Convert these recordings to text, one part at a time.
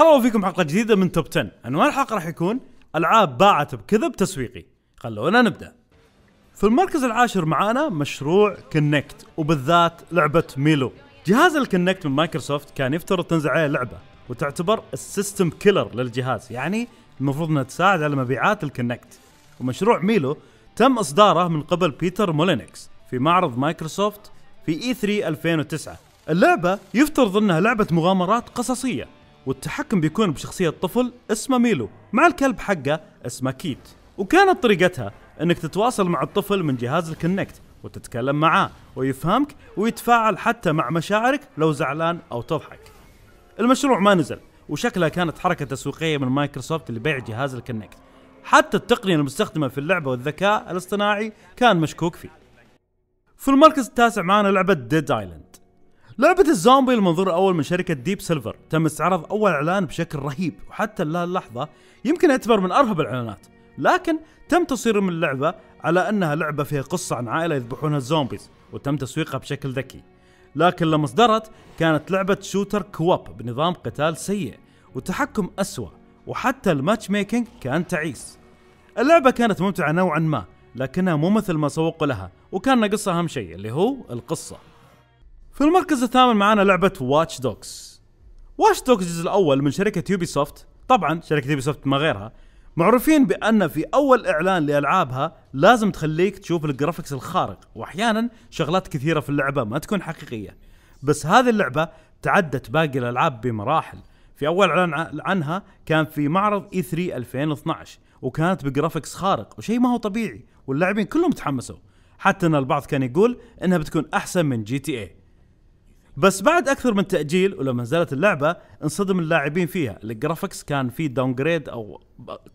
هلا فيكم حلقه جديده من توب 10 عنوان الحلقه راح يكون العاب باعت بكذب تسويقي خلونا نبدا في المركز العاشر معانا مشروع كونكت وبالذات لعبه ميلو جهاز الكنكت من مايكروسوفت كان يفترض تنزل عليه لعبه وتعتبر السيستم كيلر للجهاز يعني المفروض انها تساعد على مبيعات الكنكت ومشروع ميلو تم اصداره من قبل بيتر مولينكس في معرض مايكروسوفت في اي 3 2009 اللعبة يفترض انها لعبة مغامرات قصصية والتحكم بيكون بشخصية طفل اسمه ميلو مع الكلب حقه اسمه كيت وكانت طريقتها انك تتواصل مع الطفل من جهاز الكنكت وتتكلم معاه ويفهمك ويتفاعل حتى مع مشاعرك لو زعلان او تضحك المشروع ما نزل وشكلها كانت حركة تسويقية من مايكروسوفت لبيع جهاز الكنكت حتى التقنية المستخدمة في اللعبة والذكاء الاصطناعي كان مشكوك فيه في المركز التاسع معانا لعبة ديد ايلاند لعبة الزومبي المنظور الأول من شركة ديب سيلفر تم استعراض أول إعلان بشكل رهيب وحتى اللحظة يمكن يعتبر من أرهب الإعلانات لكن تم تصوير من اللعبة على أنها لعبة فيها قصة عن عائلة يذبحونها الزومبيز وتم تسويقها بشكل ذكي لكن لما اصدرت كانت لعبة شوتر كواب بنظام قتال سيء وتحكم أسوأ وحتى الماتش ميكينج كان تعيس اللعبة كانت ممتعة نوعا ما لكنها مو مثل ما سوقوا لها وكان ناقصها أهم شيء اللي هو القصة في المركز الثامن معانا لعبه واتش دوكس واتش دوكس الجزء الاول من شركه يوبي سوفت طبعا شركه يوبي سوفت ما غيرها معروفين بان في اول اعلان لالعابها لازم تخليك تشوف الجرافكس الخارق واحيانا شغلات كثيره في اللعبه ما تكون حقيقيه بس هذه اللعبه تعدت باقي الالعاب بمراحل في اول اعلان عنها كان في معرض اي 3 2012 وكانت بجرافكس خارق وشيء ما هو طبيعي واللاعبين كلهم تحمسوا حتى ان البعض كان يقول انها بتكون احسن من جي تي اي بس بعد اكثر من تاجيل ولما نزلت اللعبه انصدم اللاعبين فيها الجرافكس كان فيه داون جريد او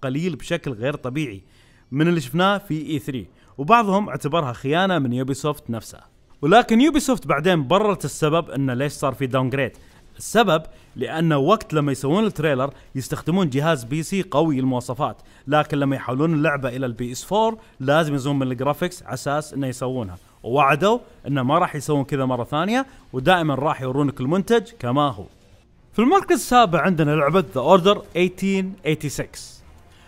قليل بشكل غير طبيعي من اللي شفناه في اي e 3 وبعضهم اعتبرها خيانه من يوبي سوفت نفسها ولكن يوبي سوفت بعدين بررت السبب انه ليش صار في داون جريد السبب لانه وقت لما يسوون التريلر يستخدمون جهاز بي سي قوي المواصفات لكن لما يحولون اللعبه الى البي اس 4 لازم يزوم من الجرافكس على اساس انه يسوونها ووعدوا انه ما راح يسوون كذا مره ثانيه ودائما راح يورونك المنتج كما هو. في المركز السابع عندنا لعبه ذا اوردر 1886.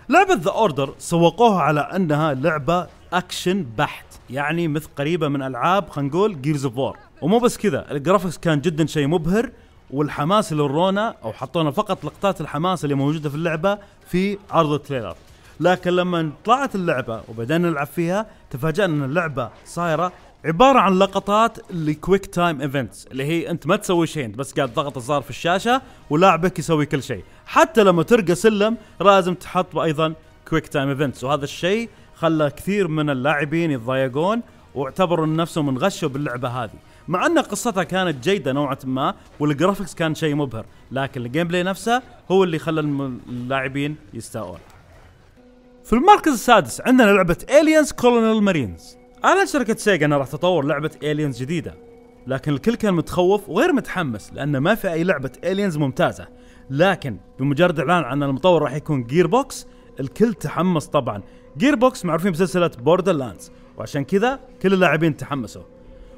لعبه ذا اوردر سوقوها على انها لعبه اكشن بحت، يعني مثل قريبه من العاب خلينا نقول جيرز اوف وور، ومو بس كذا الجرافكس كان جدا شيء مبهر والحماس اللي ورونا او حطونا فقط لقطات الحماس اللي موجوده في اللعبه في عرض التريلر لكن لما طلعت اللعبه وبدأنا نلعب فيها تفاجأنا ان اللعبه صايره عباره عن لقطات لكويك تايم ايفنتس اللي هي انت ما تسوي شيء انت بس قاعد تضغط الزر في الشاشه ولاعبك يسوي كل شيء حتى لما ترقى سلم لازم تحط ايضا كويك تايم ايفنتس وهذا الشيء خلى كثير من اللاعبين يتضايقون واعتبروا نفسهم انغشوا باللعبه هذه مع ان قصتها كانت جيده نوعا ما والجرافكس كان شيء مبهر لكن الجيم بلاي نفسه هو اللي خلى اللاعبين يستاءون في المركز السادس عندنا لعبه Aliens Colonial Marines أعلنت شركة سيجا أنها راح تطور لعبة الينز جديدة لكن الكل كان متخوف وغير متحمس لأن ما في أي لعبة الينز ممتازة لكن بمجرد إعلان عن المطور راح يكون جير بوكس الكل تحمس طبعا جير بوكس معروفين بسلسلة بوردر لاندز وعشان كذا كل اللاعبين تحمسوا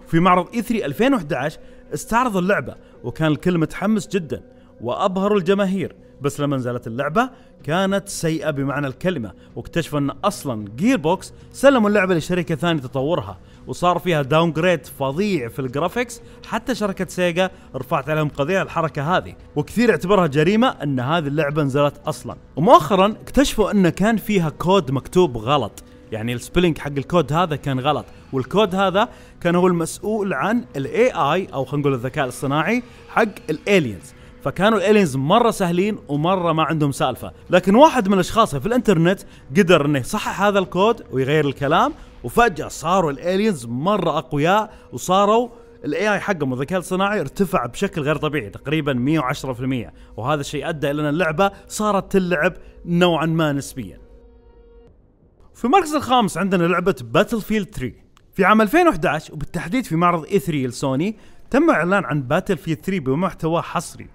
في معرض اي 3 2011 استعرضوا اللعبة وكان الكل متحمس جدا وأبهروا الجماهير بس لما نزلت اللعبة كانت سيئة بمعنى الكلمة واكتشفوا أن أصلا جير بوكس سلموا اللعبة لشركة ثانية تطورها وصار فيها داون جريد فظيع في الجرافيكس حتى شركة سيجا رفعت عليهم قضية الحركة هذه وكثير اعتبرها جريمة أن هذه اللعبة نزلت أصلا ومؤخرا اكتشفوا أن كان فيها كود مكتوب غلط يعني السبلينج حق الكود هذا كان غلط والكود هذا كان هو المسؤول عن الاي اي او خلينا نقول الذكاء الصناعي حق الالينز فكانوا الالينز مره سهلين ومره ما عندهم سالفه لكن واحد من الاشخاص في الانترنت قدر انه يصحح هذا الكود ويغير الكلام وفجاه صاروا الالينز مره اقوياء وصاروا الاي اي حقهم الذكاء الصناعي ارتفع بشكل غير طبيعي تقريبا 110% وهذا الشيء ادى الى ان اللعبه صارت تلعب نوعا ما نسبيا. في المركز الخامس عندنا لعبه باتل فيلد 3 في عام 2011 وبالتحديد في معرض اي e 3 لسوني تم اعلان عن باتل فيلد 3 بمحتوى حصري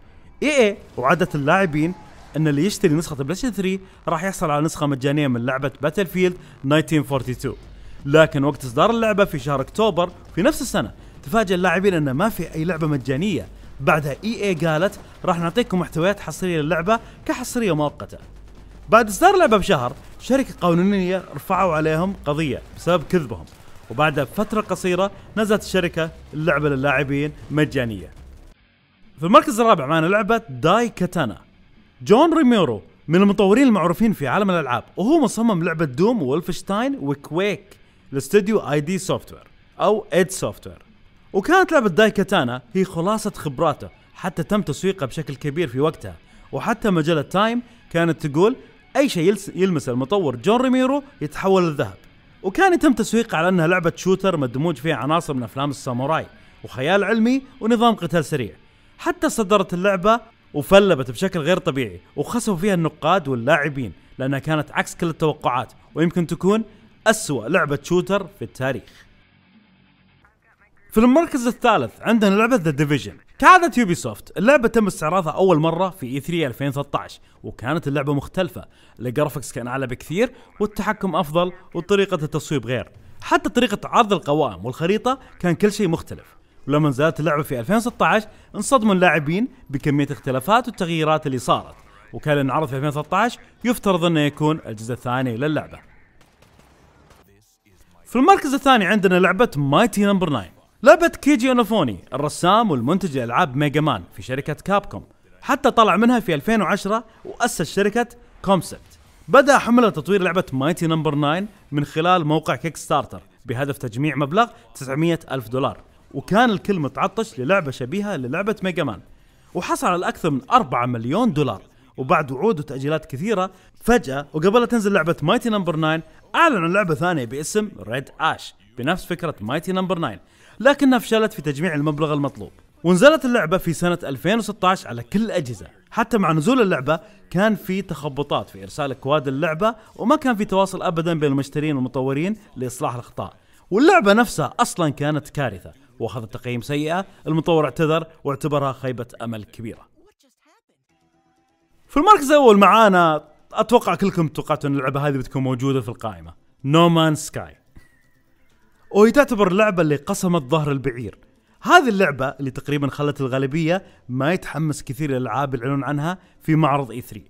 اي اي وعدت اللاعبين ان اللي يشتري نسخه بلايستيشن 3 راح يحصل على نسخه مجانيه من لعبه باتل فيلد 1942 لكن وقت اصدار اللعبه في شهر اكتوبر في نفس السنه تفاجئ اللاعبين ان ما في اي لعبه مجانيه بعدها اي اي قالت راح نعطيكم محتويات حصريه للعبه كحصريه مؤقته بعد اصدار اللعبه بشهر شركه قانونيه رفعوا عليهم قضيه بسبب كذبهم وبعدها بفتره قصيره نزلت الشركه اللعبه للاعبين مجانيه في المركز الرابع معنا لعبه داي كاتانا جون ريميرو من المطورين المعروفين في عالم الالعاب وهو مصمم لعبه دوم وولفشتاين وكويك لاستوديو اي دي سوفتوير او اد سوفتوير وكانت لعبه داي كاتانا هي خلاصه خبراته حتى تم تسويقها بشكل كبير في وقتها وحتى مجله تايم كانت تقول اي شيء يلمس المطور جون ريميرو يتحول للذهب وكان يتم تسويقها على انها لعبه شوتر مدموج فيها عناصر من افلام الساموراي وخيال علمي ونظام قتال سريع حتى صدرت اللعبة وفلبت بشكل غير طبيعي وخسوا فيها النقاد واللاعبين لأنها كانت عكس كل التوقعات ويمكن تكون أسوأ لعبة شوتر في التاريخ في المركز الثالث عندنا لعبة ذا Division كعادة يوبي سوفت اللعبة تم استعراضها أول مرة في e 3 2013 وكانت اللعبة مختلفة الجرافكس كان أعلى بكثير والتحكم أفضل وطريقة التصويب غير حتى طريقة عرض القوائم والخريطة كان كل شيء مختلف ولما نزلت اللعبة في 2016 انصدموا اللاعبين بكمية الاختلافات والتغييرات اللي صارت وكان انعرض في 2013 يفترض انه يكون الجزء الثاني للعبة في المركز الثاني عندنا لعبة مايتي نمبر 9 لعبة كيجي اونوفوني الرسام والمنتج لألعاب ميجا مان في شركة كابكوم حتى طلع منها في 2010 وأسس شركة كومسبت بدأ حملة تطوير لعبة مايتي نمبر 9 من خلال موقع كيك ستارتر بهدف تجميع مبلغ 900 ألف دولار وكان الكل متعطش للعبة شبيهة للعبة ميجا مان وحصل على أكثر من 4 مليون دولار وبعد وعود وتأجيلات كثيرة فجأة وقبل لا تنزل لعبة مايتي نمبر 9 أعلن عن لعبة ثانية باسم ريد آش بنفس فكرة مايتي نمبر 9 لكنها فشلت في تجميع المبلغ المطلوب ونزلت اللعبة في سنة 2016 على كل الأجهزة حتى مع نزول اللعبة كان في تخبطات في إرسال كواد اللعبة وما كان في تواصل أبدا بين المشترين والمطورين لإصلاح الأخطاء واللعبة نفسها أصلا كانت كارثة واخذت تقييم سيئة المطور اعتذر واعتبرها خيبة أمل كبيرة في المركز الأول معانا أتوقع كلكم توقعتوا أن اللعبة هذه بتكون موجودة في القائمة نومان no سكاي وهي تعتبر اللعبة اللي قسمت ظهر البعير هذه اللعبة اللي تقريبا خلت الغالبية ما يتحمس كثير للألعاب يعلنون عنها في معرض اي e 3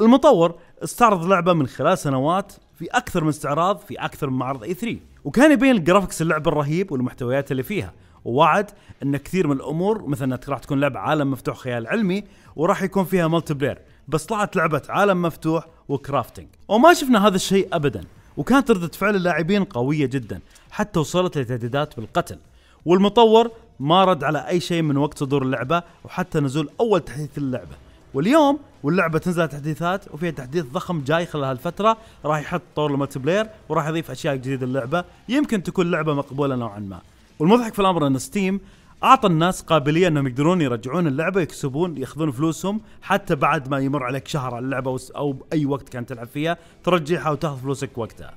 المطور استعرض لعبة من خلال سنوات في أكثر من استعراض في أكثر من معرض اي e 3 وكان يبين الجرافكس اللعبه الرهيب والمحتويات اللي فيها ووعد ان كثير من الامور مثل انها راح تكون لعبه عالم مفتوح خيال علمي وراح يكون فيها ملتي بلاير بس طلعت لعبه عالم مفتوح وكرافتنج وما شفنا هذا الشيء ابدا وكانت ردة فعل اللاعبين قوية جدا حتى وصلت لتهديدات بالقتل والمطور ما رد على أي شيء من وقت صدور اللعبة وحتى نزول أول تحديث اللعبة واليوم واللعبه تنزل تحديثات وفيها تحديث ضخم جاي خلال هالفتره راح يحط طور الملتي بلاير وراح يضيف اشياء جديده للعبه يمكن تكون لعبه مقبوله نوعا ما والمضحك في الامر ان ستيم اعطى الناس قابليه انهم يقدرون يرجعون اللعبه يكسبون ياخذون فلوسهم حتى بعد ما يمر عليك شهر على اللعبه او اي وقت كانت تلعب فيها ترجعها وتاخذ فلوسك وقتها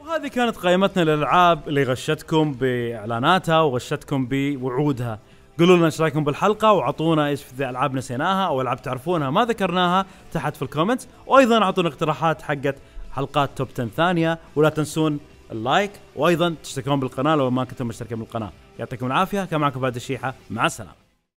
وهذه كانت قائمتنا للالعاب اللي غشتكم باعلاناتها وغشتكم بوعودها قولوا لنا ايش رايكم بالحلقه واعطونا ايش في العاب نسيناها او العاب تعرفونها ما ذكرناها تحت في الكومنتس وايضا اعطونا اقتراحات حقت حلقات توب 10 ثانيه ولا تنسون اللايك وايضا تشتركون بالقناه لو ما كنتم مشتركين بالقناه يعطيكم العافيه كان معكم فهد الشيحه مع السلامه